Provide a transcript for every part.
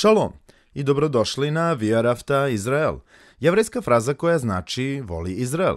Šalom i dobrodošli na Via Rafta Izrael, jevrijska fraza koja znači voli Izrael.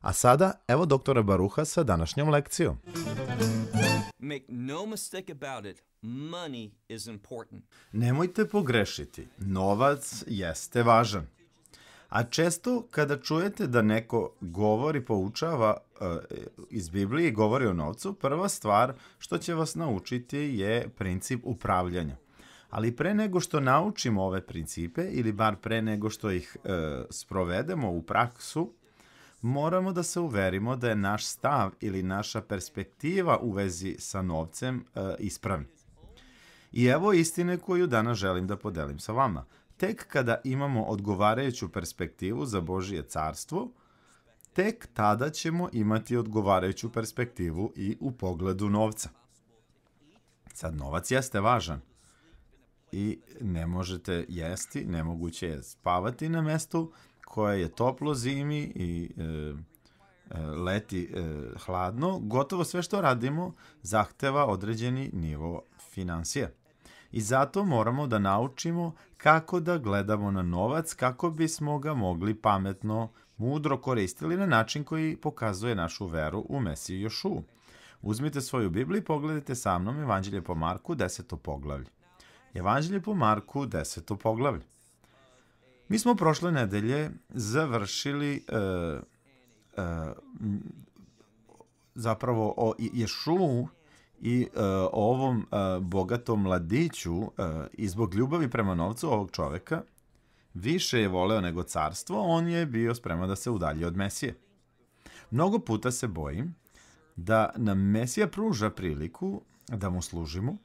A sada, evo doktora Baruha sa današnjom lekcijom. Make no mistake about it, money is important. Nemojte pogrešiti, novac jeste važan. A često kada čujete da neko govori, poučava eh, iz Biblije i govori o novcu, prva stvar što će vas naučiti je princip upravljanja. Ali pre nego što naučimo ove principe ili bar pre nego što ih e, sprovedemo u praksu, moramo da se uverimo da je naš stav ili naša perspektiva u vezi sa novcem e, ispravni. I evo istine koju danas želim da podelim sa vama. Tek kada imamo odgovarajuću perspektivu za Božije carstvo, tek tada ćemo imati odgovarajuću perspektivu i u pogledu novca. Sad, novac jeste važan i ne možete jesti, nemoguće je spavati na mestu, koje je toplo zimi i e, e, leti e, hladno, gotovo sve što radimo zahteva određeni nivo financije. I zato moramo da naučimo kako da gledamo na novac kako bismo ga mogli pametno, mudro koristili na način koji pokazuje našu veru u Mesiju Jošu. Uzmite svoju Bibliju i pogledajte sa mnom Evanđelje po Marku, 10. poglavlje. Evanđelje po Marku, 10. poglavlje. Mi smo prošle nedelje završili uh, zapravo o Ješu i e, o ovom bogatom mladiću e, i zbog ljubavi prema novcu ovog čoveka više je voleo nego carstvo, on je bio spreman da se udalji od Mesije. Mnogo puta se bojim da nam Mesija pruža priliku da mu služimo,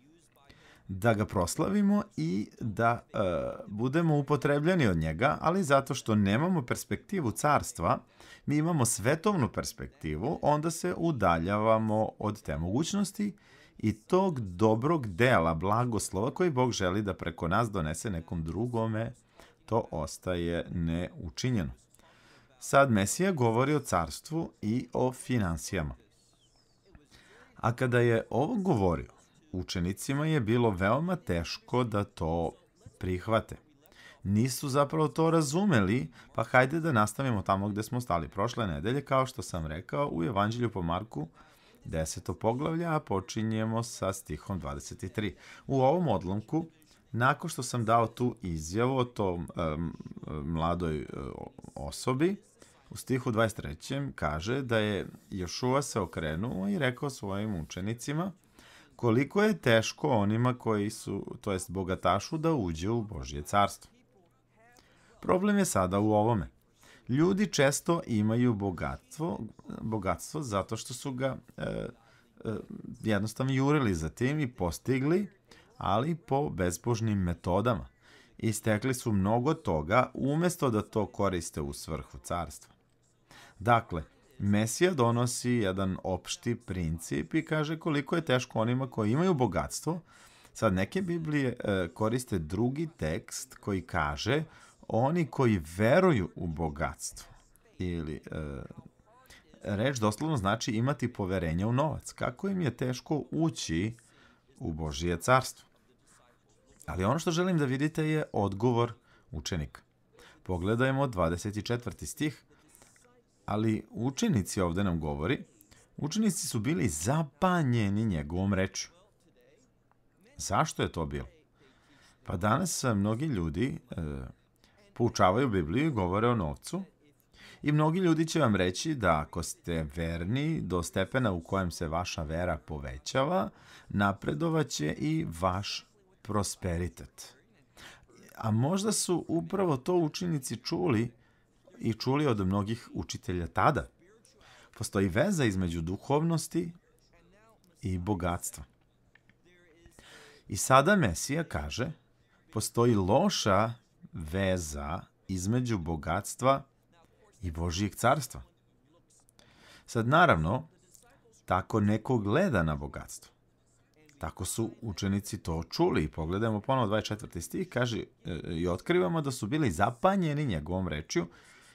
da ga proslavimo i da uh, budemo upotrebljeni od njega, ali zato što nemamo perspektivu carstva, mi imamo svetovnu perspektivu, onda se udaljavamo od te mogućnosti i tog dobrog dela, blagoslova koji Bog želi da preko nas donese nekom drugome, to ostaje neučinjeno. Sad Mesija govori o carstvu i o financijama. A kada je ovo govorio, učenicima je bilo veoma teško da to prihvate. Nisu zapravo to razumeli, pa hajde da nastavimo tamo gde smo stali prošle nedelje, kao što sam rekao u Evanđelju po Marku 10. poglavlja, a počinjemo sa stihom 23. U ovom odlomku, nakon što sam dao tu izjavu o tom um, mladoj e, osobi, U stihu 23. kaže da je Jošua se okrenuo i rekao svojim učenicima – koliko je teško onima koji su, to jest bogatašu, da uđe u Božje carstvo. Problem je sada u ovome. Ljudi često imaju bogatstvo, bogatstvo zato što su ga e, e, jednostavno jurili za tim i postigli, ali po bezbožnim metodama. Istekli su mnogo toga umesto da to koriste u svrhu carstva. Dakle, Mesija donosi jedan opšti princip i kaže koliko je teško onima koji imaju bogatstvo. Sad, neke Biblije e, koriste drugi tekst koji kaže oni koji veruju u bogatstvo. Ili e, reč doslovno znači imati poverenja u novac. Kako im je teško ući u Božije carstvo. Ali ono što želim da vidite je odgovor učenika. Pogledajmo 24. stih ali učenici ovde nam govori, učenici su bili zapanjeni njegovom reču. Zašto je to bilo? Pa danas mnogi ljudi e, poučavaju Bibliju i govore o novcu, I mnogi ljudi će vam reći da ako ste verni do stepena u kojem se vaša vera povećava, napredovaće i vaš prosperitet. A možda su upravo to učenici čuli i čuli od mnogih učitelja tada. Postoji veza između duhovnosti i bogatstva. I sada Mesija kaže, postoji loša veza između bogatstva i Božijeg carstva. Sad, naravno, tako neko gleda na bogatstvo. Tako su učenici to čuli i pogledajmo ponovo 24. stih, kaže e, i otkrivamo da su bili zapanjeni njegovom rečju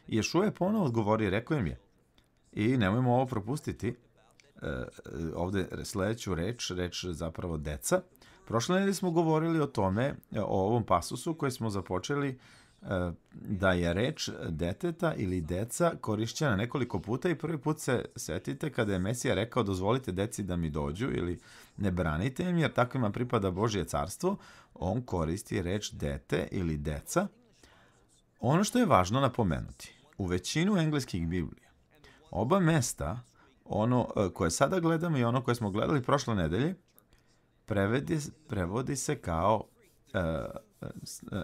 I Ješua je ponovo odgovorio rekao im je, i nemojmo ovo propustiti, e, e, ovde sledeću reč, reč zapravo deca. Prošle nedelje smo govorili o tome, e, o ovom pasusu koji smo započeli e, da je reč deteta ili deca korišćena nekoliko puta i prvi put se setite kada je Mesija rekao dozvolite deci da mi dođu ili ne branite im jer takvima pripada Božje carstvo, on koristi reč dete ili deca Ono što je važno napomenuti, u većinu engleskih biblija, oba mesta, ono e, koje sada gledamo i ono koje smo gledali prošle nedelje, prevedi, prevodi se kao e, e,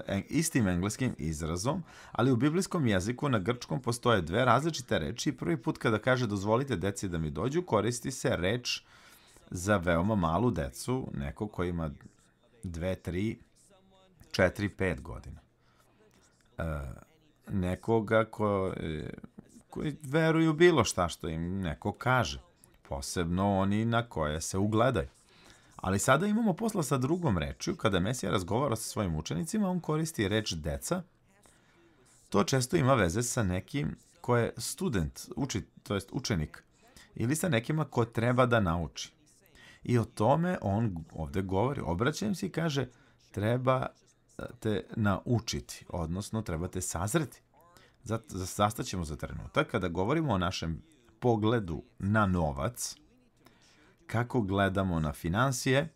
e, istim engleskim izrazom, ali u biblijskom jeziku na grčkom postoje dve različite reči i prvi put kada kaže dozvolite deci da mi dođu, koristi se reč za veoma malu decu, neko ko ima dve, tri, četiri, pet godina. Eh, nekoga ko, eh, koji veruju bilo šta što im neko kaže, posebno oni na koje se ugledaju. Ali sada imamo posla sa drugom rečju, kada Mesija razgovara sa svojim učenicima, on koristi reč deca. To često ima veze sa nekim ko je student, uči, to jest učenik, ili sa nekima ko treba da nauči. I o tome on ovde govori. Obraćajem se i kaže, treba te naučiti, odnosno trebate sazreti. Zastaćemo za trenutak kada govorimo o našem pogledu na novac, kako gledamo na financije,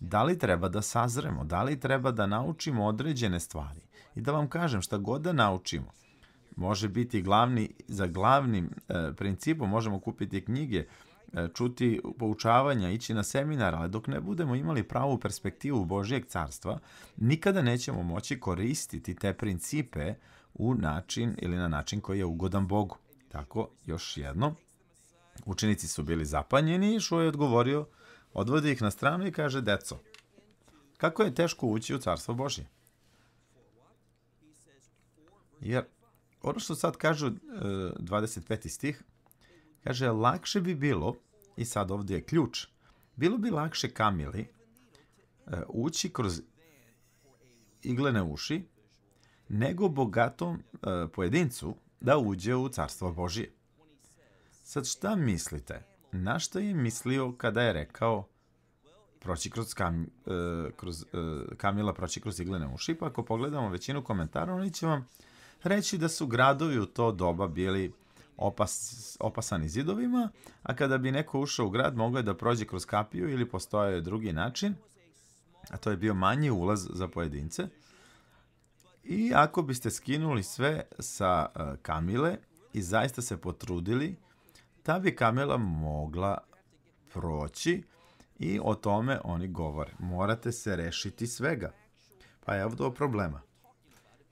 da li treba da sazremo, da li treba da naučimo određene stvari. I da vam kažem šta god da naučimo, može biti glavni, za glavnim e, principom možemo kupiti knjige, E, čuti poučavanja, ići na seminar, ali dok ne budemo imali pravu perspektivu Božijeg carstva, nikada nećemo moći koristiti te principe u način ili na način koji je ugodan Bogu. Tako, još jedno, učenici su bili zapanjeni i Šuo je odgovorio, odvodi ih na stranu i kaže, deco, kako je teško ući u carstvo Božije? Jer ono što sad kažu 25. E, stih, Kaže, lakše bi bilo, i sad ovdje je ključ, bilo bi lakše Kamili e, ući kroz iglene uši nego bogatom e, pojedincu da uđe u carstvo Božije. Sad šta mislite? Na što je mislio kada je rekao proći kroz, kam, e, kroz Kamila proći kroz iglene uši? Pa ako pogledamo većinu komentara, oni će vam reći da su gradovi u to doba bili opas, opasani zidovima, a kada bi neko ušao u grad mogao je da prođe kroz kapiju ili postojao je drugi način, a to je bio manji ulaz za pojedince. I ako biste skinuli sve sa e, kamile i zaista se potrudili, ta bi kamila mogla proći i o tome oni govore. Morate se rešiti svega. Pa je ovdje problema.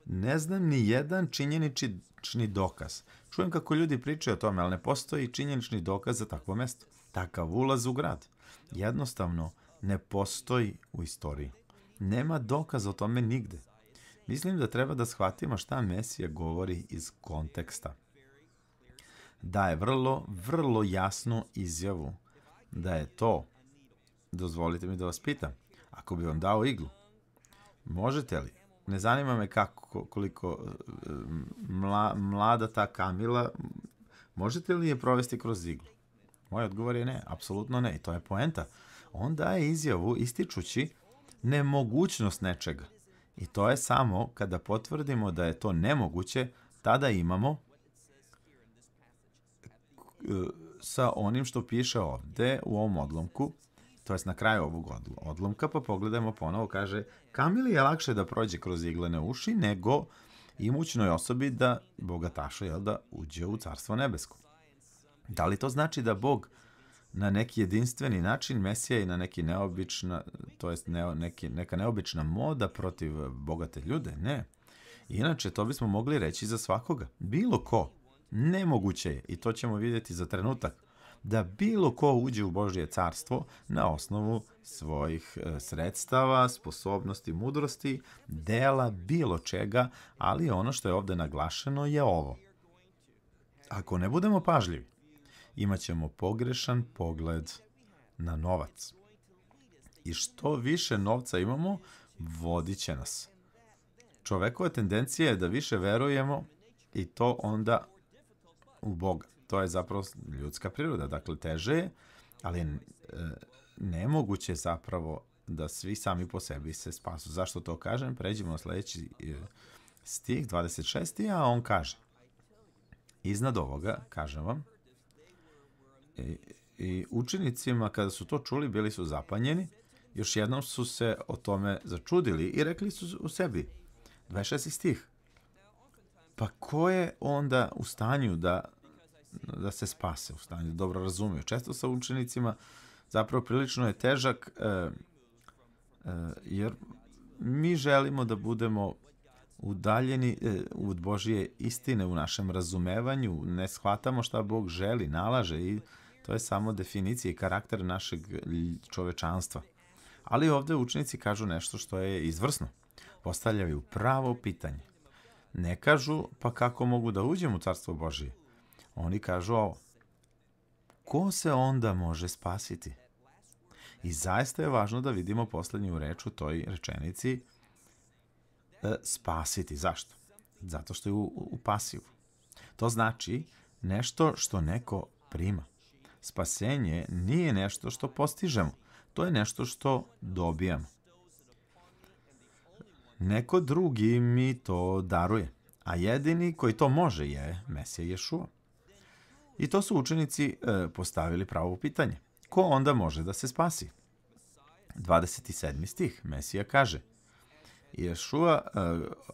Ne znam ni jedan činjenični dokaz Čujem kako ljudi pričaju o tome, ali ne postoji činjenični dokaz za takvo mesto. Takav ulaz u grad. Jednostavno, ne postoji u istoriji. Nema dokaza o tome nigde. Mislim da treba da shvatimo šta Mesija govori iz konteksta. Daje vrlo, vrlo jasnu izjavu da je to, dozvolite mi da vas pitam, ako bi vam dao iglu, možete li Ne zanima me kako, koliko e, mla, mlada ta Kamila, možete li je provesti kroz iglu? Moj odgovor je ne, apsolutno ne i to je poenta. On daje izjavu ističući nemogućnost nečega. I to je samo kada potvrdimo da je to nemoguće, tada imamo e, sa onim što piše ovde u ovom odlomku to jest na kraju ovog odlomka, pa pogledajmo ponovo, kaže Kamili je lakše da prođe kroz iglene uši nego imućnoj osobi da bogataša je da uđe u carstvo nebesko. Da li to znači da Bog na neki jedinstveni način Mesija i na neki neobična, to jest ne, neki, neka neobična moda protiv bogate ljude? Ne. Inače, to bismo mogli reći za svakoga. Bilo ko. Nemoguće je. I to ćemo vidjeti za trenutak da bilo ko uđe u Božje carstvo na osnovu svojih e, sredstava, sposobnosti, mudrosti, dela, bilo čega, ali ono što je ovde naglašeno je ovo. Ako ne budemo pažljivi, imaćemo pogrešan pogled na novac. I što više novca imamo, vodit će nas. Čovekova tendencija je da više verujemo i to onda u Boga to je zapravo ljudska priroda. Dakle, teže je, ali e, je nemoguće zapravo da svi sami po sebi se spasu. Zašto to kažem? Pređemo na sledeći e, stih, 26. A on kaže, iznad ovoga, kažem vam, i, e, i učenicima kada su to čuli bili su zapanjeni, još jednom su se o tome začudili i rekli su u sebi, 26. stih, pa ko je onda u stanju da da se spase, u stanju da dobro razumiju. Često sa učenicima zapravo prilično je težak, e, e, jer mi želimo da budemo udaljeni e, od Božije istine u našem razumevanju, ne shvatamo šta Bog želi, nalaže i to je samo definicija i karakter našeg čovečanstva. Ali ovde učenici kažu nešto što je izvrsno. Postavljaju pravo pitanje. Ne kažu, pa kako mogu da uđem u Carstvo Božije? Oni kažu ovo. Ko se onda može spasiti? I zaista je važno da vidimo poslednju reč u toj rečenici e, spasiti. Zašto? Zato što je u, u pasivu. To znači nešto što neko prima. Spasenje nije nešto što postižemo. To je nešto što dobijamo. Neko drugi mi to daruje, a jedini koji to može je Mesija Ješua. I to su učenici e, postavili pravo pitanje. Ko onda može da se spasi? 27. stih Mesija kaže Ješua e,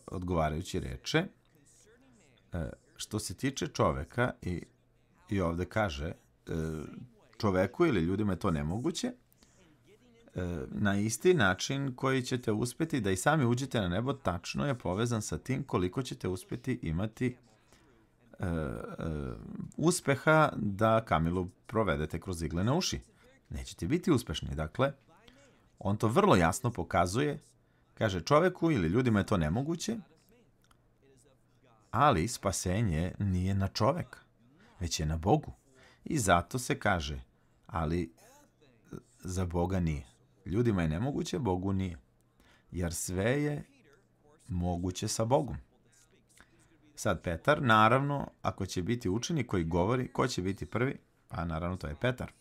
odgovarajući reče e, što se tiče čoveka i, i ovde kaže čoveku ili ljudima je to nemoguće na isti način koji ćete uspeti da i sami uđete na nebo tačno je povezan sa tim koliko ćete uspeti imati E, e, uspeha da Kamilu provedete kroz igle na uši. Nećete biti uspešni. Dakle, on to vrlo jasno pokazuje. Kaže, čoveku ili ljudima je to nemoguće, ali spasenje nije na čoveka, već je na Bogu. I zato se kaže, ali za Boga nije. Ljudima je nemoguće, Bogu nije. Jer sve je moguće sa Bogom. Sad Petar, naravno, ako će biti učenik koji govori ko će biti prvi, pa naravno to je Petar.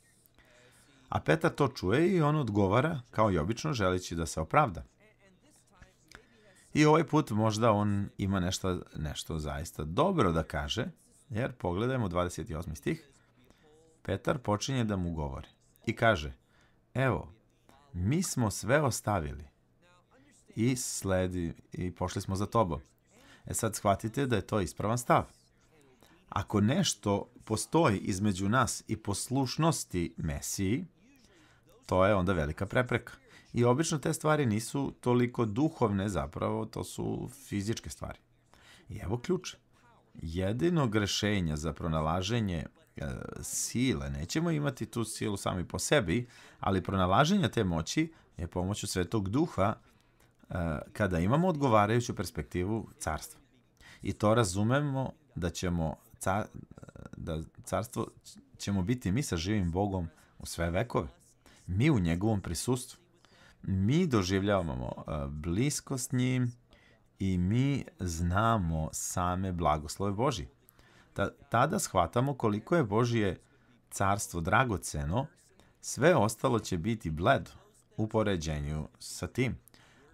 A Petar to čuje i on odgovara, kao i obično, želeći da se opravda. I ovaj put možda on ima nešto, nešto zaista dobro da kaže, jer pogledajmo 28. stih. Petar počinje da mu govori i kaže, evo, mi smo sve ostavili i sledi i pošli smo za tobom. E sad shvatite da je to ispravan stav. Ako nešto postoji između nas i poslušnosti Mesiji, to je onda velika prepreka. I obično te stvari nisu toliko duhovne zapravo, to su fizičke stvari. I evo ključ. Jedinog rešenja za pronalaženje e, sile, nećemo imati tu silu sami po sebi, ali pronalaženje te moći je pomoću Svetog Duha kada imamo odgovarajuću perspektivu carstva. I to razumemo da ćemo ca, da carstvo ćemo biti mi sa živim Bogom u sve vekove. Mi u njegovom prisustvu. Mi doživljavamo e, bliskost njim i mi znamo same blagoslove Božije. Ta, tada shvatamo koliko je Božije carstvo dragoceno, sve ostalo će biti bled u poređenju sa tim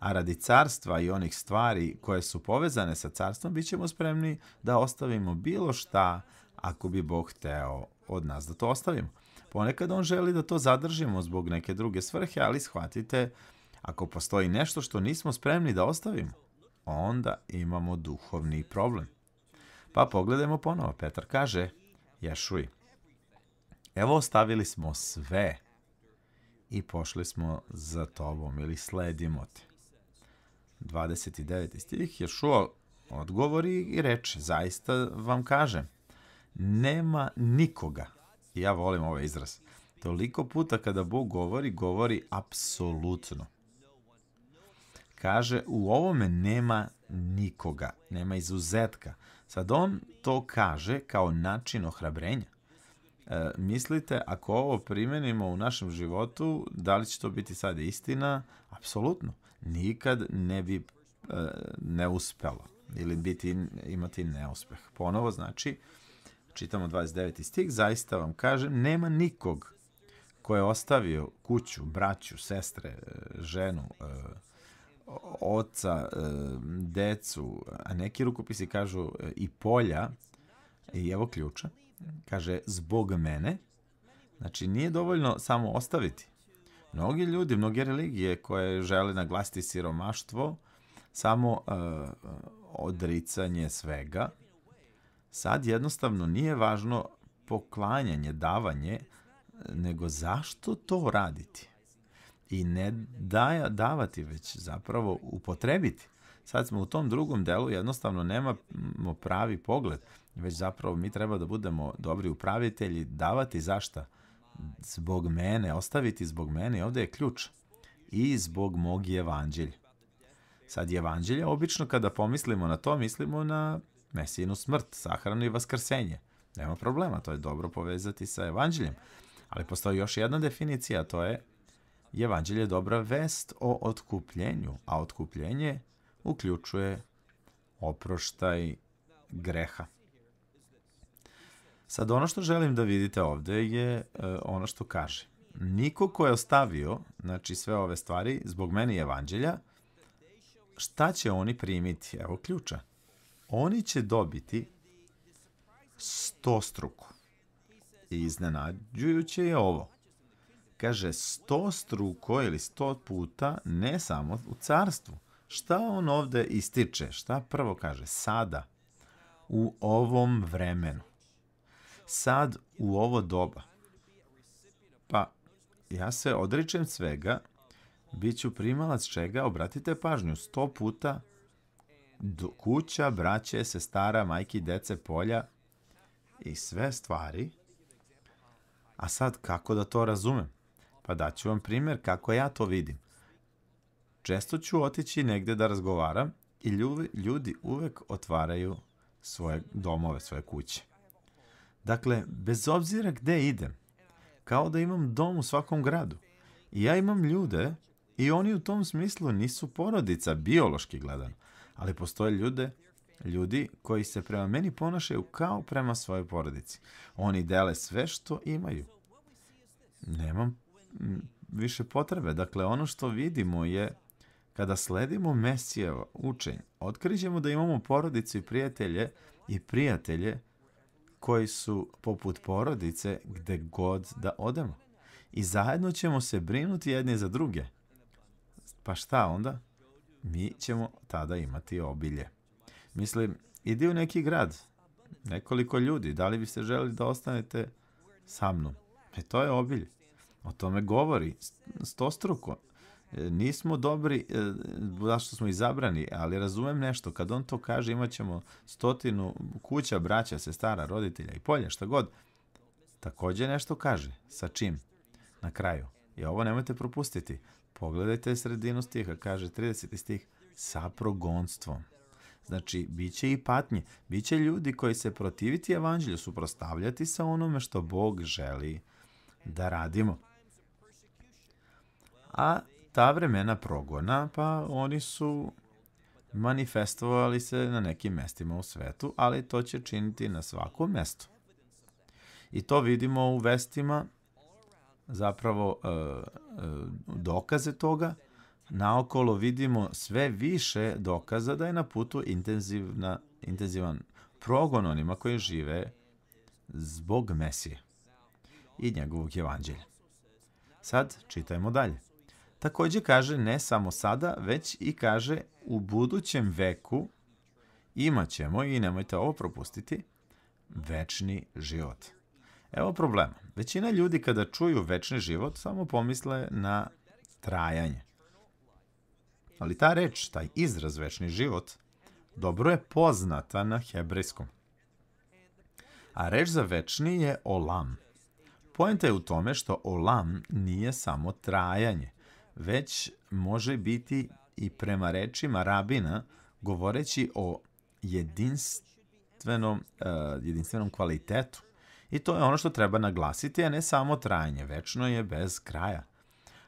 a radi carstva i onih stvari koje su povezane sa carstvom, bit ćemo spremni da ostavimo bilo šta ako bi Bog hteo od nas da to ostavimo. Ponekad on želi da to zadržimo zbog neke druge svrhe, ali shvatite, ako postoji nešto što nismo spremni da ostavimo, onda imamo duhovni problem. Pa pogledajmo ponovo. Petar kaže, Jašuj, evo ostavili smo sve i pošli smo za tobom ili sledimo te. 29. stih, Ješuo odgovori i reče, zaista vam kažem, nema nikoga. I ja volim ovaj izraz. Toliko puta kada Bog govori, govori apsolutno. Kaže, u ovome nema nikoga, nema izuzetka. Sad on to kaže kao način ohrabrenja. E, mislite, ako ovo primenimo u našem životu, da li će to biti sad istina? Apsolutno nikad ne bi ne neuspelo ili biti, imati neuspeh. Ponovo znači, čitamo 29. stih, zaista vam kažem, nema nikog ko je ostavio kuću, braću, sestre, e, ženu, e, oca, e, decu, a neki rukopisi kažu i polja, i evo ključa, kaže zbog mene, znači nije dovoljno samo ostaviti, Mnogi ljudi, mnoge religije koje žele naglasiti siromaštvo, samo uh, odricanje svega, sad jednostavno nije važno poklanjanje, davanje, nego zašto to raditi? I ne daja, davati, već zapravo upotrebiti. Sad smo u tom drugom delu, jednostavno nemamo pravi pogled, već zapravo mi treba da budemo dobri upravitelji, davati zašta? šta? zbog mene, ostaviti zbog mene, ovde je ključ. I zbog mog evanđelja. Sad, evanđelje, obično kada pomislimo na to, mislimo na mesijinu smrt, sahranu i vaskrsenje. Nema problema, to je dobro povezati sa evanđeljem. Ali postoji još jedna definicija, to je evanđelje dobra vest o otkupljenju, a otkupljenje uključuje oproštaj greha. Sad, ono što želim da vidite ovde je uh, ono što kaže. Niko ko je ostavio, znači sve ove stvari, zbog meni evanđelja, šta će oni primiti? Evo ključa. Oni će dobiti sto struku. I iznenađujuće je ovo. Kaže, sto struko ili sto puta, ne samo u carstvu. Šta on ovde ističe? Šta prvo kaže? Sada, u ovom vremenu sad u ovo doba? Pa, ja se odričem svega, bit ću primalac čega, obratite pažnju, sto puta do kuća, braće, sestara, majki, dece, polja i sve stvari. A sad, kako da to razumem? Pa daću vam primjer kako ja to vidim. Često ću otići negde da razgovaram i ljudi uvek otvaraju svoje domove, svoje kuće. Dakle, bez obzira gde idem, kao da imam dom u svakom gradu. I ja imam ljude i oni u tom smislu nisu porodica, biološki gledano. Ali postoje ljude, ljudi koji se prema meni ponašaju kao prema svojoj porodici. Oni dele sve što imaju. Nemam više potrebe. Dakle, ono što vidimo je kada sledimo Mesijeva učenj, otkrićemo da imamo porodicu i prijatelje i prijatelje koji su poput porodice gde god da odemo. I zajedno ćemo se brinuti jedni za druge. Pa šta onda? Mi ćemo tada imati obilje. Mislim, idi u neki grad, nekoliko ljudi, da li biste želi da ostanete sa mnom? E to je obilje. O tome govori stostruko E, nismo dobri, e, zašto smo izabrani, ali razumem nešto, kad on to kaže imat ćemo stotinu kuća, braća, sestara, roditelja i polje, šta god, takođe nešto kaže, sa čim, na kraju. I ovo nemojte propustiti. Pogledajte sredinu stiha, kaže 30. stih, sa progonstvom. Znači, bit će i patnje, Biće ljudi koji se protiviti evanđelju, suprostavljati sa onome što Bog želi da radimo. A ta vremena progona, pa oni su manifestovali se na nekim mestima u svetu, ali to će činiti na svakom mestu. I to vidimo u vestima, zapravo e, e, dokaze toga. Naokolo vidimo sve više dokaza da je na putu intenzivna, intenzivan progon onima koji žive zbog Mesije i njegovog evanđelja. Sad čitajmo dalje. Takođe kaže ne samo sada, već i kaže u budućem veku imat ćemo, i nemojte ovo propustiti, večni život. Evo problema. Većina ljudi kada čuju večni život samo pomisle na trajanje. Ali ta reč, taj izraz večni život, dobro je poznata na hebrejskom. A reč za večni je olam. Poenta je u tome što olam nije samo trajanje, već može biti i prema rečima rabina govoreći o jedinstvenom, uh, jedinstvenom kvalitetu. I to je ono što treba naglasiti, a ne samo trajanje, večno je bez kraja.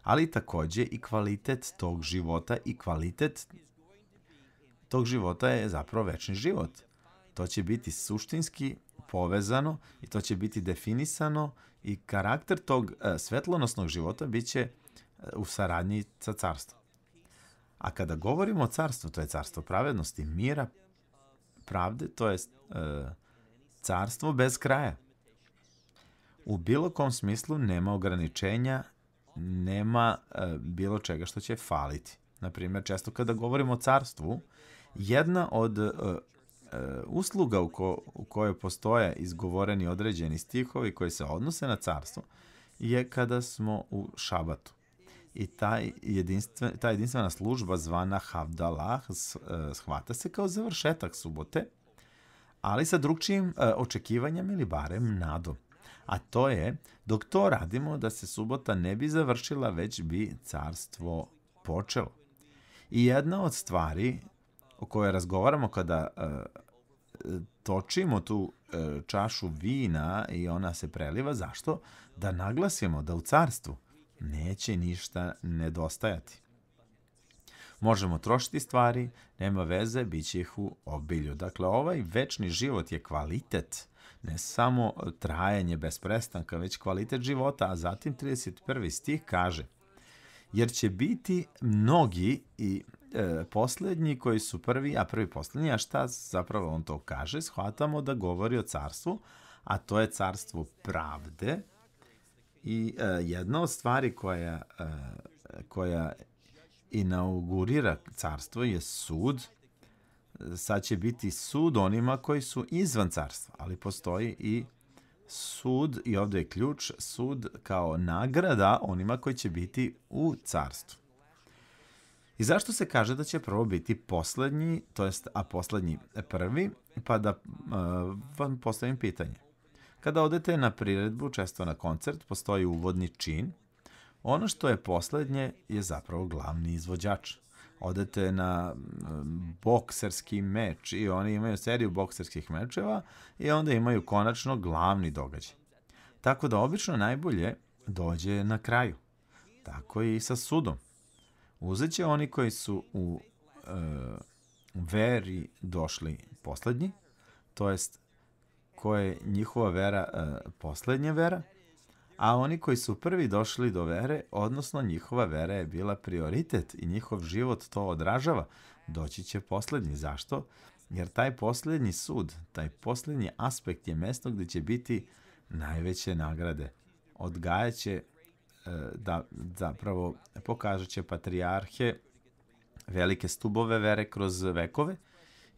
Ali takođe i kvalitet tog života i kvalitet tog života je zapravo večni život. To će biti suštinski povezano i to će biti definisano i karakter tog uh, svetlonosnog života biće u saradnji sa carstvom. A kada govorimo o carstvu, to je carstvo pravednosti, mira, pravde, to je e, carstvo bez kraja. U bilo kom smislu nema ograničenja, nema e, bilo čega što će faliti. Naprimjer, često kada govorimo o carstvu, jedna od e, e usluga u, ko, u kojoj postoje izgovoreni određeni stihovi koji se odnose na carstvo je kada smo u šabatu i taj jedinstven, ta jedinstvena služba zvana Havdalah eh, shvata se kao završetak subote, ali sa drugčijim eh, očekivanjem ili barem nadom. A to je, dok to radimo, da se subota ne bi završila, već bi carstvo počelo. I jedna od stvari o kojoj razgovaramo kada eh, točimo tu čašu vina i ona se preliva, zašto? Da naglasimo da u carstvu neće ništa nedostajati. Možemo trošiti stvari, nema veze, bit će ih u obilju. Dakle, ovaj večni život je kvalitet, ne samo trajanje bez prestanka, već kvalitet života. A zatim 31. stih kaže, jer će biti mnogi i e, poslednji koji su prvi, a prvi poslednji, a šta zapravo on to kaže, shvatamo da govori o carstvu, a to je carstvo pravde, I uh, jedna od stvari koja, uh, koja inaugurira carstvo je sud. Sad će biti sud onima koji su izvan carstva, ali postoji i sud, i ovde je ključ, sud kao nagrada onima koji će biti u carstvu. I zašto se kaže da će prvo biti poslednji, to jest, a poslednji prvi, pa da uh, vam postavim pitanje. Kada odete na priredbu, često na koncert, postoji uvodni čin. Ono što je poslednje je zapravo glavni izvođač. Odete na mm, bokserski meč i oni imaju seriju bokserskih mečeva i onda imaju konačno glavni događaj. Tako da obično najbolje dođe na kraju. Tako i sa sudom. Uzet će oni koji su u e, veri došli poslednji, to jest koje je njihova vera e, poslednja vera, a oni koji su prvi došli do vere, odnosno njihova vera je bila prioritet i njihov život to odražava, doći će poslednji. Zašto? Jer taj poslednji sud, taj poslednji aspekt je mesto gde će biti najveće nagrade. Odgajaće, e, da, zapravo pokažeće patrijarhe velike stubove vere kroz vekove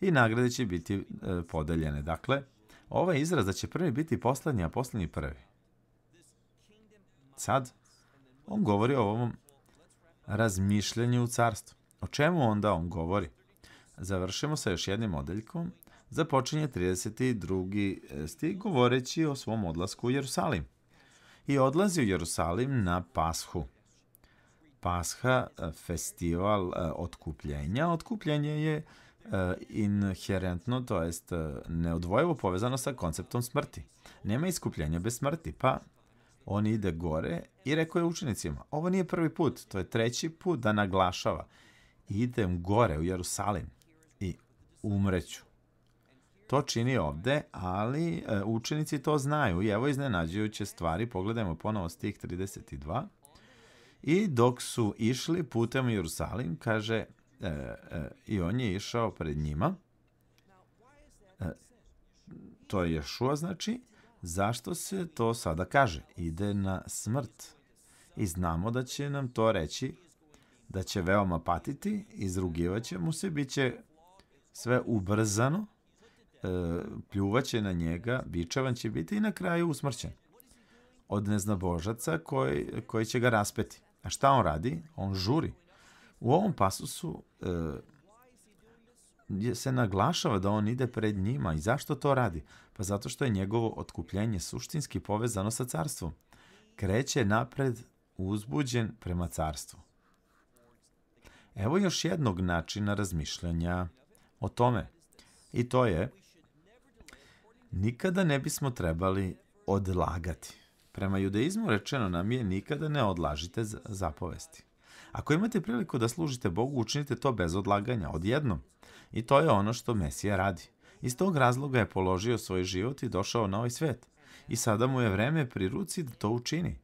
i nagrade će biti e, podeljene. Dakle, Ovaj izraz da će prvi biti poslednji, a poslednji prvi. Sad, on govori o ovom razmišljanju u carstvu. O čemu onda on govori? Završimo sa još jednim odeljkom. Započinje 32. E, stih govoreći o svom odlasku u Jerusalim. I odlazi u Jerusalim na Pashu. Pasha, e, festival e, otkupljenja. Otkupljenje je uh, Eh, inherentno, to jest eh, neodvojivo povezano sa konceptom smrti. Nema iskupljenja bez smrti, pa on ide gore i rekao je učenicima, ovo nije prvi put, to je treći put da naglašava. Idem gore u Jerusalim i umreću. To čini ovde, ali eh, učenici to znaju i evo iznenađujuće stvari. Pogledajmo ponovo stih 32. I dok su išli putem u Jerusalim, kaže, e, e, i on je išao pred njima. E, to je Ješua znači. Zašto se to sada kaže? Ide na smrt. I znamo da će nam to reći da će veoma patiti, izrugivaće mu se, bit će sve ubrzano, e, pljuvaće na njega, bičavan će biti i na kraju usmrćen od neznabožaca koji, koji će ga raspeti. A šta on radi? On žuri. U ovom pasusu e, se naglašava da on ide pred njima. I zašto to radi? Pa zato što je njegovo otkupljenje suštinski povezano sa carstvom. Kreće napred uzbuđen prema carstvu. Evo još jednog načina razmišljanja o tome. I to je, nikada ne bismo trebali odlagati. Prema judaizmu rečeno nam je nikada ne odlažite zapovesti. Ako imate priliku da služite Bogu, učinite to bez odlaganja, odjednom. I to je ono što Mesija radi. Iz tog razloga je položio svoj život i došao na ovaj svet. I sada mu je vreme pri ruci da to učini.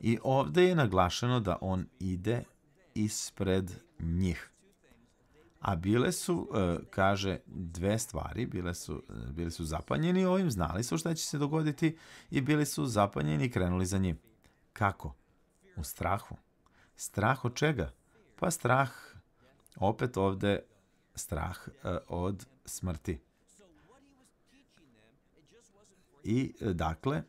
I ovde je naglašeno da on ide ispred njih. A bile su, e, kaže, dve stvari, bile su, e, bili su zapanjeni ovim, znali su šta će se dogoditi i bili su zapanjeni i krenuli za njim. Kako? U strahu. Strah od čega? Pa strah, opet ovde, strah e, od smrti. I e, dakle,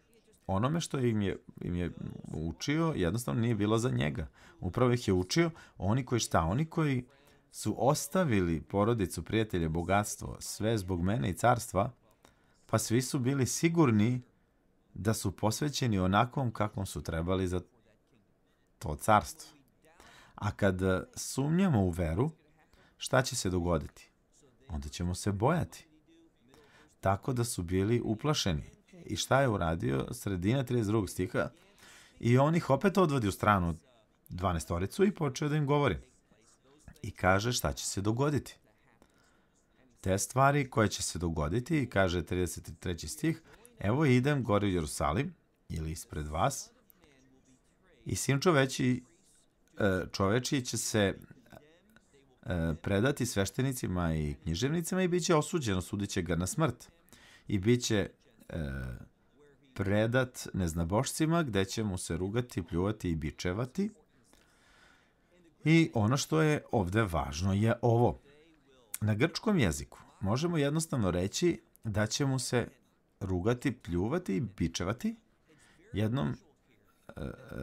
onome što im je, im je učio jednostavno nije bilo za njega. Upravo ih je učio oni koji šta? Oni koji su ostavili porodicu, prijatelje, bogatstvo, sve zbog mene i carstva, pa svi su bili sigurni da su posvećeni onakvom kakvom su trebali za to carstvo. A kad e, sumnjamo u veru, šta će se dogoditi? Onda ćemo se bojati. Tako da su bili uplašeni. I šta je uradio? Sredina 32. stiha. I on ih opet odvodi u stranu 12 oricu i počeo da im govori. I kaže šta će se dogoditi. Te stvari koje će se dogoditi, i kaže 33. stih, evo idem gore u Jerusalim, ili ispred vas, i sin čoveći E, čoveči će se e, predati sveštenicima i književnicima i bit će osuđeno, sudit će ga na smrt. I bit će e, predat neznabošcima gde će mu se rugati, pljuvati i bičevati. I ono što je ovde važno je ovo. Na grčkom jeziku možemo jednostavno reći da će mu se rugati, pljuvati i bičevati jednom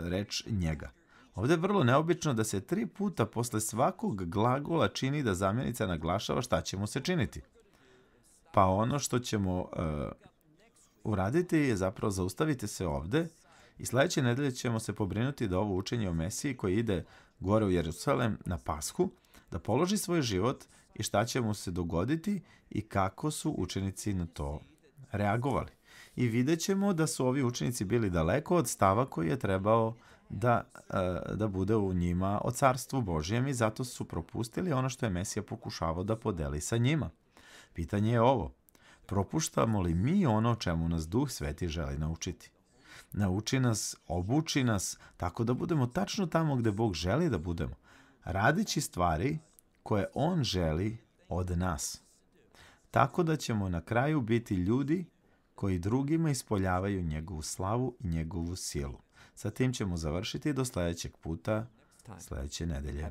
reč njega. Ovde je vrlo neobično da se tri puta posle svakog glagola čini da zamjenica naglašava šta ćemo se činiti. Pa ono što ćemo uh, uraditi je zapravo zaustavite se ovde i sledeće nedelje ćemo se pobrinuti da ovo učenje o Mesiji koji ide gore u Jerusalem na Pasku, da položi svoj život i šta će mu se dogoditi i kako su učenici na to reagovali. I vidjet ćemo da su ovi učenici bili daleko od stava koji je trebao da, eh, da bude u njima o carstvu Božijem i zato su propustili ono što je Mesija pokušavao da podeli sa njima. Pitanje je ovo, propuštamo li mi ono čemu nas Duh Sveti želi naučiti? Nauči nas, obuči nas, tako da budemo tačno tamo gde Bog želi da budemo, radići stvari koje On želi od nas. Tako da ćemo na kraju biti ljudi koji drugima ispoljavaju njegovu slavu i njegovu silu. Sa tim ćemo završiti do sledećeg puta, sledeće nedelje.